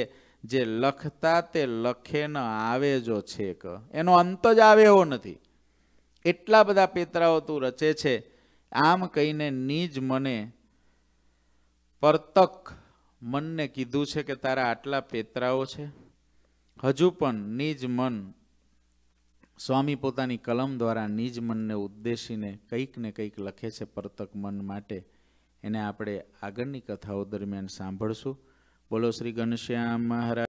[SPEAKER 1] જે લખતા તે લખે ન આવે જો છેક એનો અંત જ આવે એવો નથી એટલા બધા પેતરાઓ તું રચે છે આમ કહીને નીજ મને પરતક મનને કીધું છે કે તારા આટલા પેતરાઓ છે હજુ પણ નિજ મન સ્વામી પોતાની કલમ દ્વારા નિજ મનને ઉદ્દેશીને કંઈક ને કંઈક લખે છે પરતક મન માટે એને આપણે આગળની કથાઓ દરમિયાન સાંભળશું બોલો શ્રી ઘનશ્યામ મહારાજ